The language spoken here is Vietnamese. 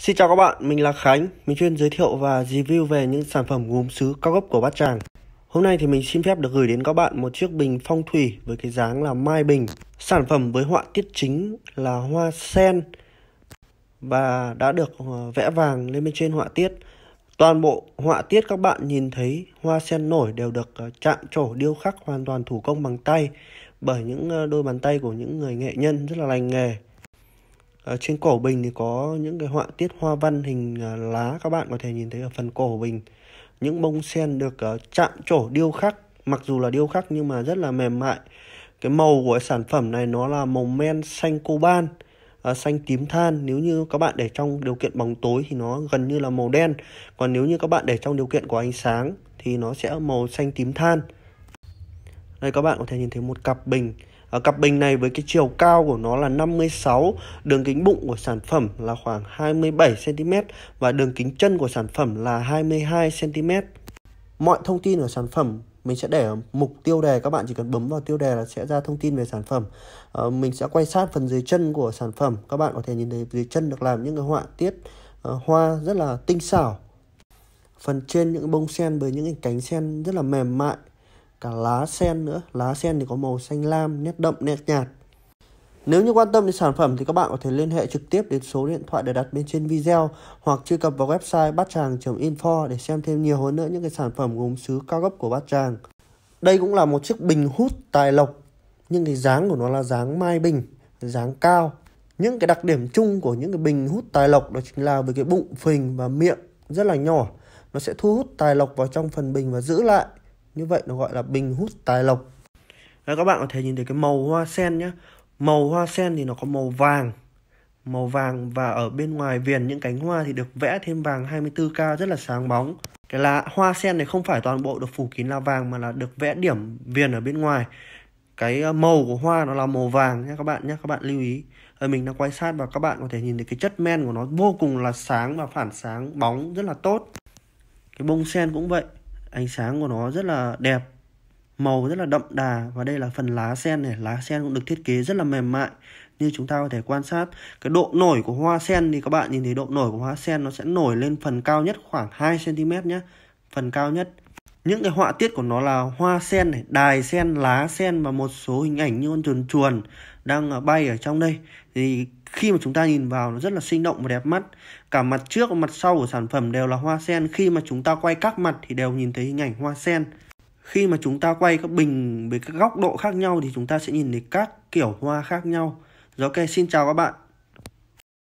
Xin chào các bạn, mình là Khánh, mình chuyên giới thiệu và review về những sản phẩm gốm sứ cao cấp của Bát Tràng. Hôm nay thì mình xin phép được gửi đến các bạn một chiếc bình phong thủy với cái dáng là mai bình. Sản phẩm với họa tiết chính là hoa sen và đã được ờ, vẽ vàng lên bên trên họa tiết. Toàn bộ họa tiết các bạn nhìn thấy hoa sen nổi đều được ờ, chạm trổ điêu khắc hoàn toàn thủ công bằng tay bởi những ờ, đôi bàn tay của những người nghệ nhân rất là lành nghề. Ở ờ, trên cổ bình thì có những cái họa tiết hoa văn hình ờ, lá các bạn có thể nhìn thấy ở phần cổ bình. Những bông sen được ờ, chạm trổ điêu khắc, mặc dù là điêu khắc nhưng mà rất là mềm mại. Cái màu của sản phẩm này nó là màu men xanh coban, xanh tím than. Nếu như các bạn để trong điều kiện bóng tối thì nó gần như là màu đen. Còn nếu như các bạn để trong điều kiện của ánh sáng thì nó sẽ màu xanh tím than. Đây các bạn có thể nhìn thấy một cặp bình À, cặp bình này với cái chiều cao của nó là 56, đường kính bụng của sản phẩm là khoảng 27 cm và đường kính chân của sản phẩm là 22 cm. Mọi thông tin của sản phẩm mình sẽ để ở mục tiêu đề các bạn chỉ cần bấm vào tiêu đề là sẽ ra thông tin về sản phẩm à, mình sẽ quay sát phần dưới chân của sản phẩm các bạn có thể nhìn thấy dưới chân được làm những cái họa tiết à, hoa rất là tinh xảo phần trên những bông sen với những cái cánh sen rất là mềm mại cả lá sen nữa lá sen thì có màu xanh lam nét đậm nét nhạt nếu như quan tâm đến sản phẩm thì các bạn có thể liên hệ trực tiếp đến số điện thoại để đặt bên trên video hoặc truy cập vào website bát tràng.info để xem thêm nhiều hơn nữa những cái sản phẩm gốm sứ cao cấp của bát tràng. Đây cũng là một chiếc bình hút tài lộc nhưng cái dáng của nó là dáng mai bình, dáng cao. Những cái đặc điểm chung của những cái bình hút tài lộc đó chính là với cái bụng phình và miệng rất là nhỏ. Nó sẽ thu hút tài lộc vào trong phần bình và giữ lại như vậy nó gọi là bình hút tài lộc Đấy, các bạn có thể nhìn thấy cái màu hoa sen nhé màu hoa sen thì nó có màu vàng màu vàng và ở bên ngoài viền những cánh hoa thì được vẽ thêm vàng 24K rất là sáng bóng. Cái là hoa sen này không phải toàn bộ được phủ kín là vàng mà là được vẽ điểm viền ở bên ngoài. Cái ờ, màu của hoa nó là màu vàng nhé các bạn nhé, các bạn lưu ý. Ở mình đang quay sát và các bạn có thể nhìn thấy cái chất men của nó vô cùng là sáng và phản sáng bóng rất là tốt. Cái bông sen cũng vậy ánh sáng của nó rất là đẹp màu rất là đậm đà và đây là phần lá sen này lá sen cũng được thiết kế rất là mềm mại như chúng ta có thể quan sát cái độ nổi của hoa sen thì các bạn nhìn thấy độ nổi của hoa sen nó sẽ nổi lên phần cao nhất khoảng 2 cm nhé phần cao nhất những cái họa tiết của nó là hoa sen này đài sen lá sen và một số hình ảnh như con chuồn chuồn đang à, bay ở trong đây thì khi mà chúng ta nhìn vào nó rất là sinh động và đẹp mắt cả mặt trước và mặt sau của sản phẩm đều là hoa sen khi mà chúng ta quay các mặt thì đều nhìn thấy hình ảnh hoa sen khi mà chúng ta quay các bình với các góc độ khác nhau thì chúng ta sẽ nhìn thấy các kiểu hoa khác nhau rồi ok xin chào các bạn